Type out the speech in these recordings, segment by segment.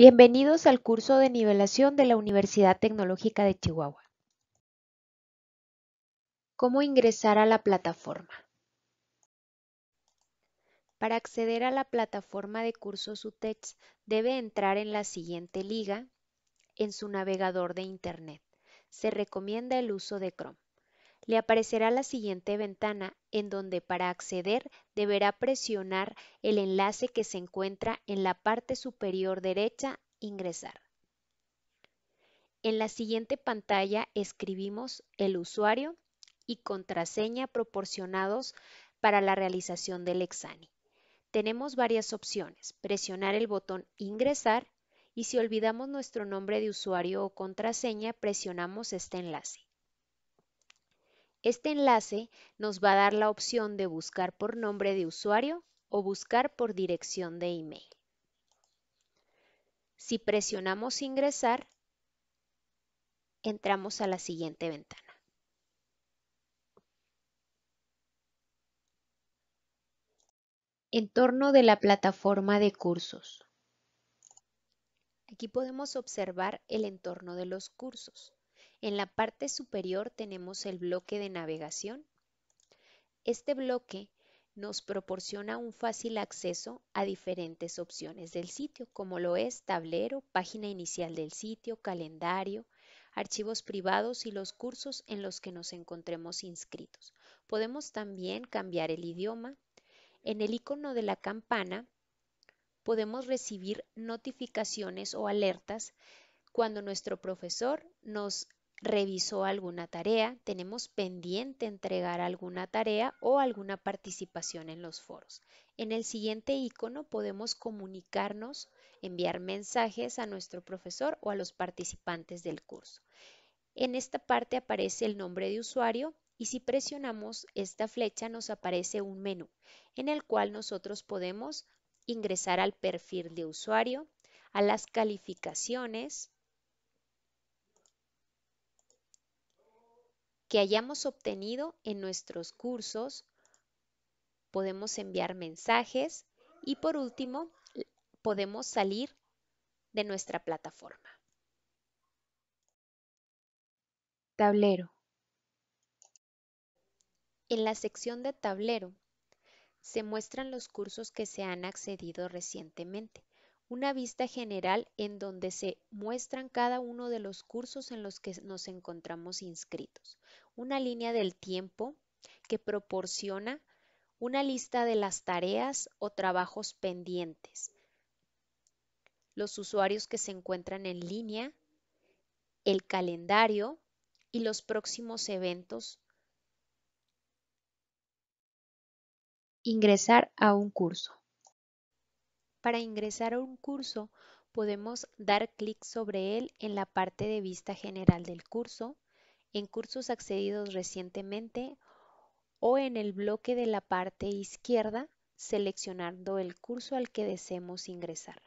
Bienvenidos al curso de nivelación de la Universidad Tecnológica de Chihuahua. ¿Cómo ingresar a la plataforma? Para acceder a la plataforma de cursos UTEX debe entrar en la siguiente liga en su navegador de Internet. Se recomienda el uso de Chrome le aparecerá la siguiente ventana en donde para acceder deberá presionar el enlace que se encuentra en la parte superior derecha Ingresar. En la siguiente pantalla escribimos el usuario y contraseña proporcionados para la realización del examen. Tenemos varias opciones, presionar el botón Ingresar y si olvidamos nuestro nombre de usuario o contraseña, presionamos este enlace. Este enlace nos va a dar la opción de buscar por nombre de usuario o buscar por dirección de email. Si presionamos ingresar, entramos a la siguiente ventana. Entorno de la plataforma de cursos. Aquí podemos observar el entorno de los cursos. En la parte superior tenemos el bloque de navegación. Este bloque nos proporciona un fácil acceso a diferentes opciones del sitio, como lo es tablero, página inicial del sitio, calendario, archivos privados y los cursos en los que nos encontremos inscritos. Podemos también cambiar el idioma. En el icono de la campana podemos recibir notificaciones o alertas cuando nuestro profesor nos revisó alguna tarea, tenemos pendiente entregar alguna tarea o alguna participación en los foros. En el siguiente icono podemos comunicarnos, enviar mensajes a nuestro profesor o a los participantes del curso. En esta parte aparece el nombre de usuario y si presionamos esta flecha nos aparece un menú en el cual nosotros podemos ingresar al perfil de usuario, a las calificaciones, que hayamos obtenido en nuestros cursos. Podemos enviar mensajes y por último podemos salir de nuestra plataforma. Tablero. En la sección de tablero se muestran los cursos que se han accedido recientemente una vista general en donde se muestran cada uno de los cursos en los que nos encontramos inscritos, una línea del tiempo que proporciona una lista de las tareas o trabajos pendientes, los usuarios que se encuentran en línea, el calendario y los próximos eventos. Ingresar a un curso. Para ingresar a un curso podemos dar clic sobre él en la parte de vista general del curso, en cursos accedidos recientemente o en el bloque de la parte izquierda seleccionando el curso al que deseemos ingresar.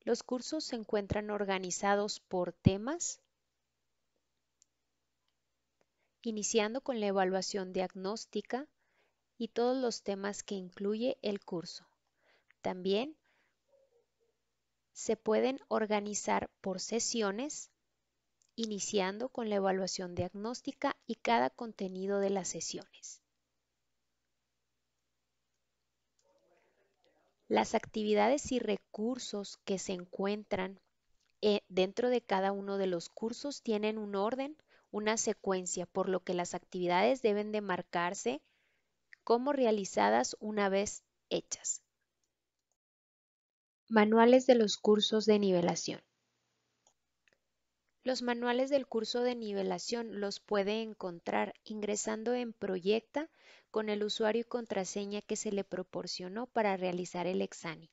Los cursos se encuentran organizados por temas, iniciando con la evaluación diagnóstica y todos los temas que incluye el curso. También se pueden organizar por sesiones, iniciando con la evaluación diagnóstica y cada contenido de las sesiones. Las actividades y recursos que se encuentran eh, dentro de cada uno de los cursos tienen un orden, una secuencia, por lo que las actividades deben de marcarse como realizadas una vez hechas. Manuales de los cursos de nivelación. Los manuales del curso de nivelación los puede encontrar ingresando en Proyecta con el usuario y contraseña que se le proporcionó para realizar el examen.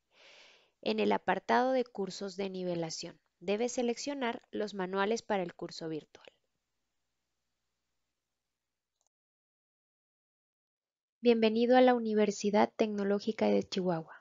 En el apartado de cursos de nivelación, debe seleccionar los manuales para el curso virtual. Bienvenido a la Universidad Tecnológica de Chihuahua.